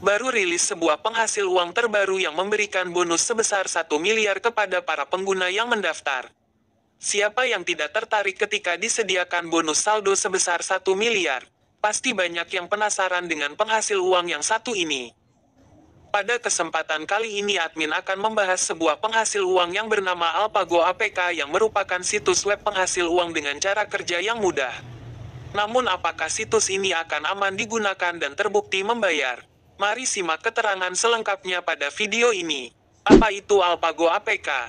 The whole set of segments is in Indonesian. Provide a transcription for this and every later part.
baru rilis sebuah penghasil uang terbaru yang memberikan bonus sebesar 1 miliar kepada para pengguna yang mendaftar. Siapa yang tidak tertarik ketika disediakan bonus saldo sebesar 1 miliar? Pasti banyak yang penasaran dengan penghasil uang yang satu ini. Pada kesempatan kali ini admin akan membahas sebuah penghasil uang yang bernama Alpago APK yang merupakan situs web penghasil uang dengan cara kerja yang mudah. Namun apakah situs ini akan aman digunakan dan terbukti membayar? Mari simak keterangan selengkapnya pada video ini. Apa itu Alpago APK?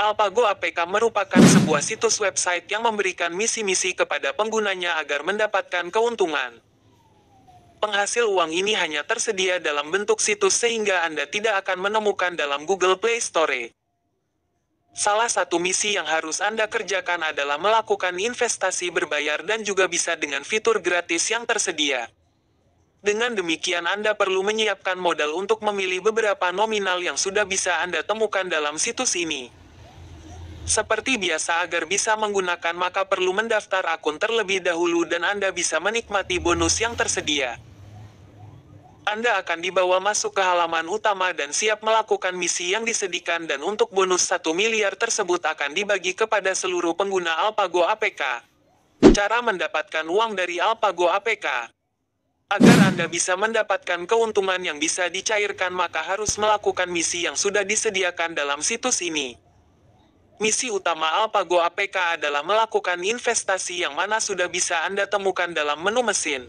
Alpago APK merupakan sebuah situs website yang memberikan misi-misi kepada penggunanya agar mendapatkan keuntungan. Penghasil uang ini hanya tersedia dalam bentuk situs sehingga Anda tidak akan menemukan dalam Google Play Store. Salah satu misi yang harus Anda kerjakan adalah melakukan investasi berbayar dan juga bisa dengan fitur gratis yang tersedia. Dengan demikian Anda perlu menyiapkan modal untuk memilih beberapa nominal yang sudah bisa Anda temukan dalam situs ini. Seperti biasa agar bisa menggunakan maka perlu mendaftar akun terlebih dahulu dan Anda bisa menikmati bonus yang tersedia. Anda akan dibawa masuk ke halaman utama dan siap melakukan misi yang disediakan dan untuk bonus 1 miliar tersebut akan dibagi kepada seluruh pengguna Alpago APK. Cara mendapatkan uang dari Alpago APK Agar Anda bisa mendapatkan keuntungan yang bisa dicairkan maka harus melakukan misi yang sudah disediakan dalam situs ini. Misi utama Alpago APK adalah melakukan investasi yang mana sudah bisa Anda temukan dalam menu mesin.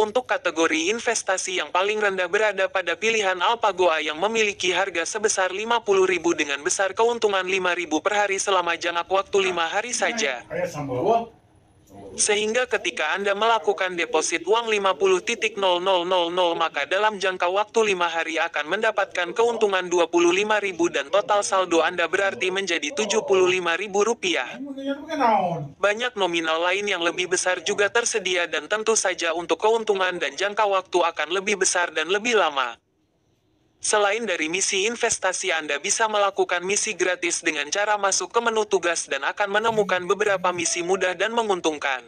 Untuk kategori investasi yang paling rendah berada pada pilihan Alpago A yang memiliki harga sebesar 50.000 dengan besar keuntungan 5.000 per hari selama jangka waktu 5 hari saja. Sehingga ketika Anda melakukan deposit uang nol maka dalam jangka waktu 5 hari akan mendapatkan keuntungan 25.000 dan total saldo Anda berarti menjadi ribu rupiah Banyak nominal lain yang lebih besar juga tersedia dan tentu saja untuk keuntungan dan jangka waktu akan lebih besar dan lebih lama. Selain dari misi investasi Anda bisa melakukan misi gratis dengan cara masuk ke menu tugas dan akan menemukan beberapa misi mudah dan menguntungkan.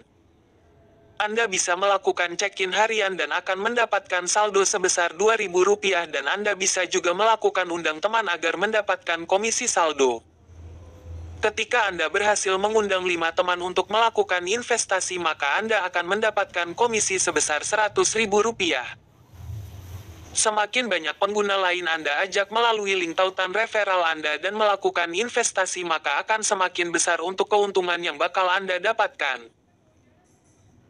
Anda bisa melakukan check-in harian dan akan mendapatkan saldo sebesar Rp2.000 dan Anda bisa juga melakukan undang teman agar mendapatkan komisi saldo. Ketika Anda berhasil mengundang 5 teman untuk melakukan investasi maka Anda akan mendapatkan komisi sebesar Rp100.000. Semakin banyak pengguna lain Anda ajak melalui link tautan referral Anda dan melakukan investasi maka akan semakin besar untuk keuntungan yang bakal Anda dapatkan.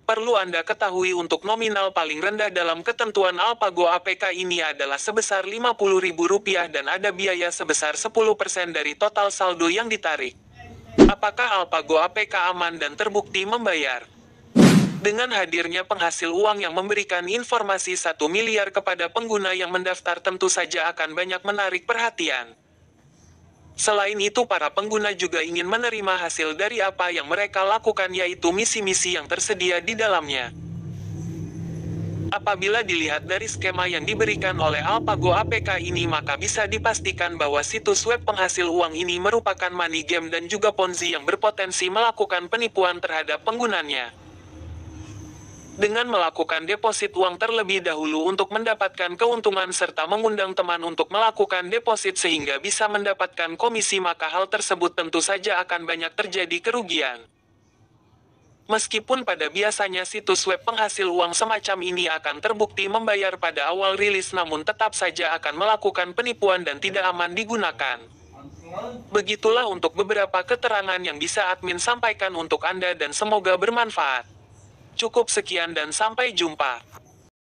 Perlu Anda ketahui untuk nominal paling rendah dalam ketentuan Alpago APK ini adalah sebesar Rp50.000 dan ada biaya sebesar 10% dari total saldo yang ditarik. Apakah Alpago APK aman dan terbukti membayar? Dengan hadirnya penghasil uang yang memberikan informasi satu miliar kepada pengguna yang mendaftar tentu saja akan banyak menarik perhatian. Selain itu para pengguna juga ingin menerima hasil dari apa yang mereka lakukan yaitu misi-misi yang tersedia di dalamnya. Apabila dilihat dari skema yang diberikan oleh Alpago APK ini maka bisa dipastikan bahwa situs web penghasil uang ini merupakan money game dan juga ponzi yang berpotensi melakukan penipuan terhadap penggunanya dengan melakukan deposit uang terlebih dahulu untuk mendapatkan keuntungan serta mengundang teman untuk melakukan deposit sehingga bisa mendapatkan komisi maka hal tersebut tentu saja akan banyak terjadi kerugian. Meskipun pada biasanya situs web penghasil uang semacam ini akan terbukti membayar pada awal rilis namun tetap saja akan melakukan penipuan dan tidak aman digunakan. Begitulah untuk beberapa keterangan yang bisa admin sampaikan untuk Anda dan semoga bermanfaat. Cukup sekian dan sampai jumpa.